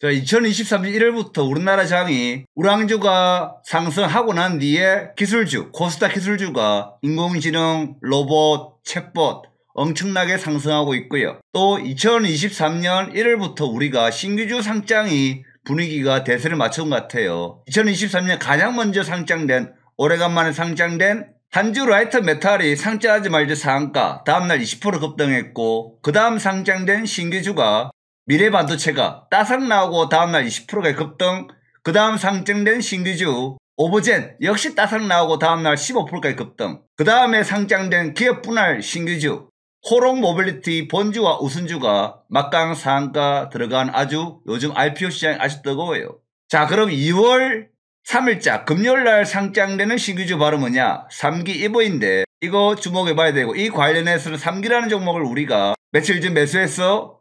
자, 2023년 1월부터 우리나라 장이 우량주가 상승하고 난 뒤에 기술주, 코스닥 기술주가 인공지능, 로봇, 책봇 엄청나게 상승하고 있고요. 또 2023년 1월부터 우리가 신규주 상장이 분위기가 대세를 맞춘 것 같아요. 2023년 가장 먼저 상장된 오래간만에 상장된 한주 라이터 메탈이 상장하지 말자 상한가 다음날 20% 급등했고 그 다음 상장된 신규주가 미래 반도체가 따상 나오고 다음날 20%가 급등, 그 다음 상장된 신규주 오브젠 역시 따상 나오고 다음날 15%까지 급등, 그 다음에 상장된 기업 분할 신규주 호롱 모빌리티 본주와 우순주가 막강 상가 한 들어간 아주 요즘 IPO 시장이 아주 뜨거워요. 자 그럼 2월 3일자 금요일날 상장되는 신규주 바로 뭐냐 3기 이보인데 이거 주목해 봐야 되고 이 관련해서는 3기라는 종목을 우리가 며칠 전매수했어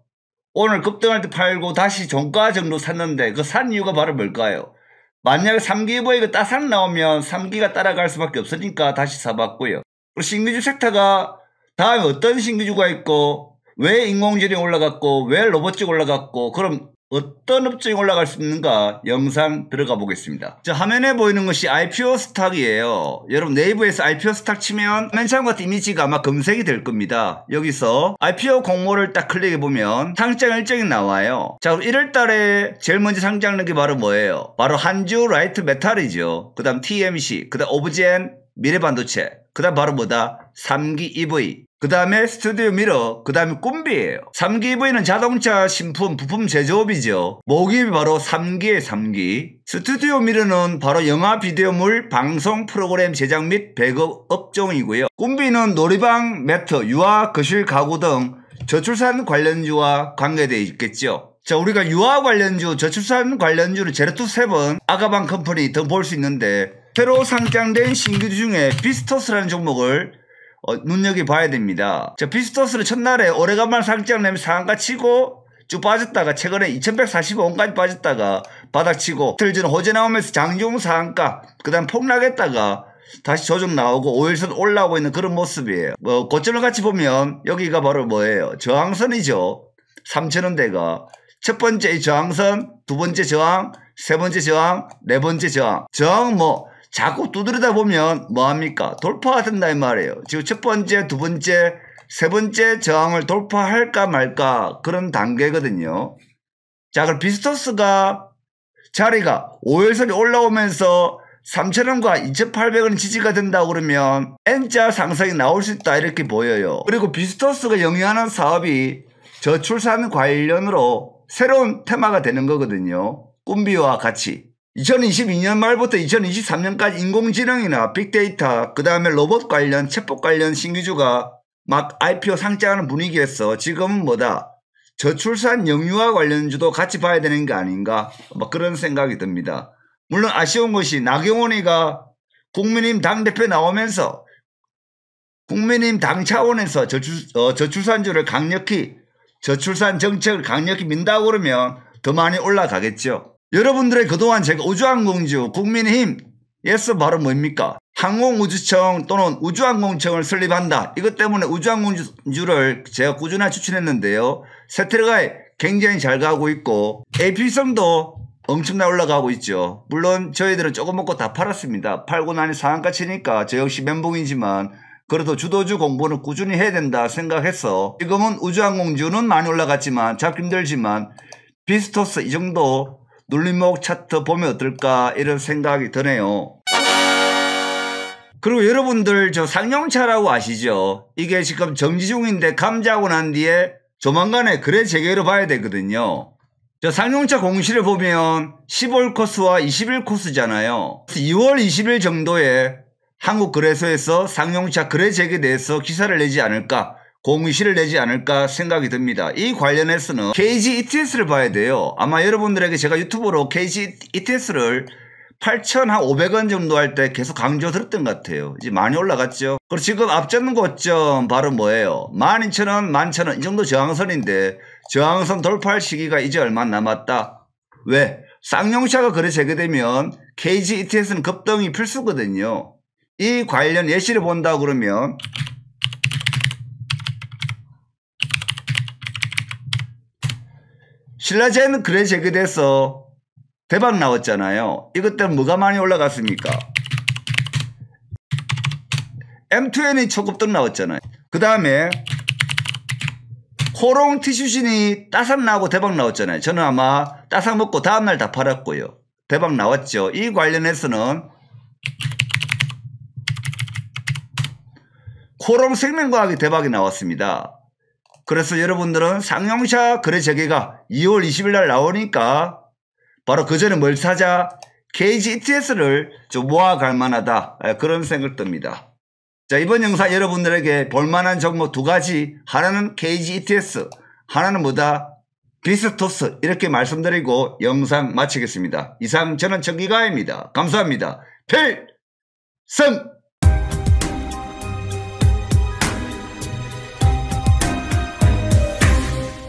오늘 급등할 때 팔고 다시 종가 정도 샀는데 그 산 이유가 바로 뭘까요? 만약에 3기 보이고 따산 나오면 3기가 따라갈 수밖에 없으니까 다시 사봤고요. 그리고 신규주 섹터가 다음에 어떤 신규주가 있고 왜 인공지능이 올라갔고 왜 로봇이 올라갔고 그럼 어떤 업종이 올라갈 수 있는가 영상 들어가 보겠습니다. 자, 화면에 보이는 것이 IPO 스탁이에요. 여러분 네이버에서 IPO 스탁 치면 맨 처음 같은 이미지가 아마 검색이 될 겁니다. 여기서 IPO 공모를 딱 클릭해 보면 상장 일정이 나와요. 자, 그럼 1월 달에 제일 먼저 상장하는 게 바로 뭐예요? 바로 한주 라이트 메탈이죠. 그다음 TMC, 그다음 오브젠 미래반도체, 그다음 바로 뭐다? 3기 EV, 그 다음에 스튜디오 미러, 그 다음에 꿈비예요. 3기 부위는 자동차 신품, 부품 제조업이죠. 모기 바로 3기의 3기. 스튜디오 미러는 바로 영화 비디오물 방송 프로그램 제작 및 배급 업종이고요. 꿈비는 놀이방, 매트, 유아, 거실 가구 등 저출산 관련주와 관계되어 있겠죠. 자 우리가 유아 관련주, 저출산 관련주는 제로투 세븐, 아가방 컴퍼니 등 볼 수 있는데 새로 상장된 신규 주 중에 비스토스라는 종목을 어, 눈여겨봐야 됩니다. 저비스토스를 첫날에 오래간만 상장 내면 상한가 치고 쭉 빠졌다가 최근에 2145원까지 빠졌다가 바닥치고 틀지는 호재 나오면서 장중 상한가 그 다음 폭락했다가 다시 조정 나오고 5일선 올라오고 있는 그런 모습이에요. 뭐 고점을 같이 보면 여기가 바로 뭐예요? 저항선이죠. 3천원대가 첫 번째 저항선, 두 번째 저항, 세 번째 저항, 네 번째 저항. 저항 뭐 자꾸 두드리다 보면 뭐합니까? 돌파가 된다 이 말이에요. 지금 첫 번째, 두 번째, 세 번째 저항을 돌파할까 말까 그런 단계거든요. 자 그럼 비스토스가 자리가 5일선이 올라오면서 3,000원과 2,800원 지지가 된다고 그러면 N자 상승이 나올 수 있다 이렇게 보여요. 그리고 비스토스가 영위하는 사업이 저출산 관련으로 새로운 테마가 되는 거거든요. 꿈비와 같이. 2022년 말부터 2023년까지 인공지능이나 빅데이터, 그 다음에 로봇 관련, 체봇 관련 신규주가 막 IPO 상장하는 분위기였어. 지금은 뭐다? 저출산 영유아 관련주도 같이 봐야 되는 게 아닌가? 막 그런 생각이 듭니다. 물론 아쉬운 것이 나경원이가 국민의힘 당대표 나오면서 국민의힘 당 차원에서 저출, 어, 저출산주를 강력히 저출산 정책을 강력히 민다고 그러면 더 많이 올라가겠죠. 여러분들의 그동안 제가 우주항공주 국민의힘 예스 바로 뭡니까? 항공우주청 또는 우주항공청을 설립한다. 이것 때문에 우주항공주를 제가 꾸준히 추천했는데요. 세트리가 굉장히 잘 가고 있고 AP성도 엄청나 게 올라가고 있죠. 물론 저희들은 조금 먹고 다 팔았습니다. 팔고 나니 상한가치니까 저 역시 멘붕이지만 그래도 주도주 공부는 꾸준히 해야 된다 생각해서 지금은 우주항공주는 많이 올라갔지만 잡기 힘들지만 비스토스 이 정도 눌림목 차트 보면 어떨까 이런 생각이 드네요. 그리고 여러분들 저 상용차라고 아시죠? 이게 지금 정지 중인데 감자하고 난 뒤에 조만간에 그래 재개로 봐야 되거든요. 저 상용차 공시를 보면 1 0월 코스와 2 0일 코스잖아요. 2월 20일 정도에 한국 거래소에서 상용차 거래 재개에 대해서 기사를 내지 않을까 공시를 내지 않을까 생각이 듭니다. 이 관련해서는 KG ETS를 봐야 돼요. 아마 여러분들에게 제가 유튜브로 KG ETS를 8,500원 정도 할 때 계속 강조 들었던것 같아요. 이제 많이 올라갔죠. 그리고 지금 앞전 고점 바로 뭐예요? 12,000원, 11,000원 이 정도 저항선인데 저항선 돌파할 시기가 이제 얼마 남았다. 왜? 쌍용차가 거래 재개되면 KG ETS는 급등이 필수거든요. 이 관련 예시를 본다 그러면 신라젠 그래 제거돼서 대박 나왔잖아요. 이것 때문에 뭐가 많이 올라갔습니까? M2N이 초급등 나왔잖아요. 그 다음에 코롱 티슈신이 따삭 나고 대박 나왔잖아요. 저는 아마 따삭 먹고 다음날 다 팔았고요. 대박 나왔죠. 이 관련해서는 코롱 생명과학이 대박이 나왔습니다. 그래서 여러분들은 상용차 거래 재개가 2월 20일 날 나오니까 바로 그 전에 뭘 사자? KG t s 를좀 모아갈 만하다. 예, 그런 생각 듭니다. 자, 이번 영상 여러분들에게 볼만한 정보 두 가지. 하나는 KG t s 하나는 뭐다? 비스토스. 이렇게 말씀드리고 영상 마치겠습니다. 이상 저는 정기가입니다. 감사합니다. 필승!